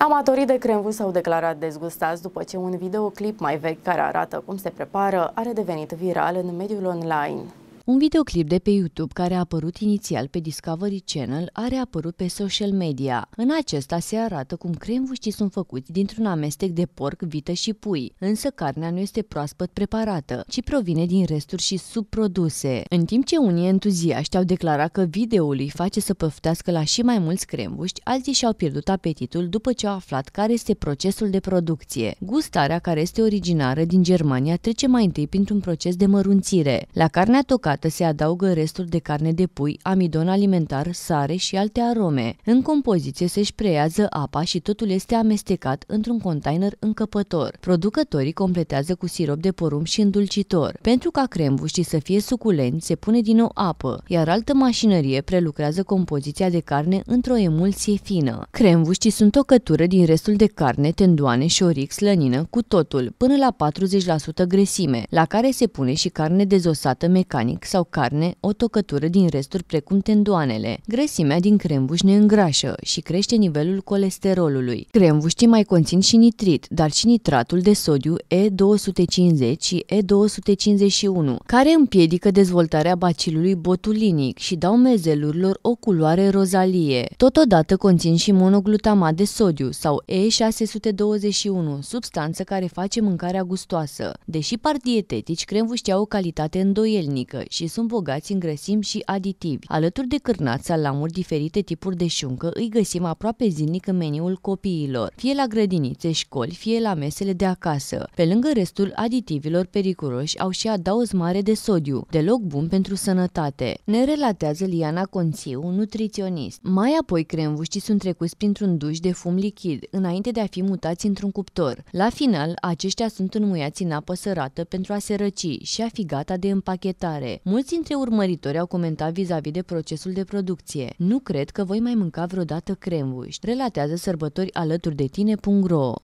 Amatorii de crembu s-au declarat dezgustați după ce un videoclip mai vechi care arată cum se prepară a devenit viral în mediul online. Un videoclip de pe YouTube care a apărut inițial pe Discovery Channel a reapărut pe social media. În acesta se arată cum cremvuștii sunt făcuți dintr-un amestec de porc, vită și pui, însă carnea nu este proaspăt preparată, ci provine din resturi și subproduse. În timp ce unii entuziaști au declarat că videoul îi face să păftească la și mai mulți cremvuști, alții și-au pierdut apetitul după ce au aflat care este procesul de producție. Gustarea, care este originară din Germania, trece mai întâi printr-un proces de mărunțire. La carnea tocată tăiată se adaugă resturi de carne de pui, amidon alimentar, sare și alte arome. În compoziție se șpreiază apa și totul este amestecat într-un container încăpător. Producătorii completează cu sirop de porumb și îndulcitor. Pentru ca crembuștii să fie suculenți, se pune din nou apă, iar altă mașinărie prelucrează compoziția de carne într-o emulsie fină. Crembuștii sunt o cătură din restul de carne, tendoane, șoric, slănină, cu totul, până la 40% grăsime, la care se pune și carne dezosată mecanic sau carne o tocătură din resturi precum tendoanele. Grăsimea din crembuș ne îngrașă și crește nivelul colesterolului. Crembuștii mai conțin și nitrit, dar și nitratul de sodiu E250 și E251, care împiedică dezvoltarea bacilului botulinic și dau mezelurilor o culoare rozalie. Totodată conțin și monoglutamat de sodiu sau E621, substanță care face mâncarea gustoasă. Deși par dietetici, crembuștii au o calitate îndoielnică și și sunt bogați în grăsimi și aditivi. Alături de cârnați, salamuri, diferite tipuri de șuncă îi găsim aproape zilnic în meniul copiilor, fie la grădinițe, școli, fie la mesele de acasă. Pe lângă restul aditivilor periculoși, au și adaos mare de sodiu, deloc bun pentru sănătate. Ne relatează Liana Conțiu, nutriționist. Mai apoi cremvuștii sunt trecuți printr-un duș de fum lichid, înainte de a fi mutați într-un cuptor. La final, aceștia sunt înmuiați în apă sărată pentru a se răci și a fi gata de împachetare. Mulți dintre urmăritori au comentat vis-a-vis -vis de procesul de producție. Nu cred că voi mai mânca vreodată crembuș, relatează sărbători alături de tine.ro.